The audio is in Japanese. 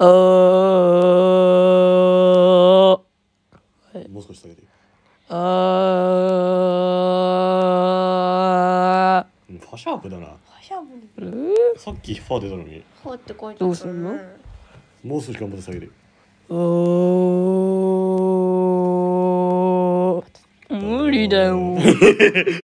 あもう少し下げてあファシャープだなファシャープださっきファー出たのにファって書いてどうするのもう少し頑張って下げて無理だよ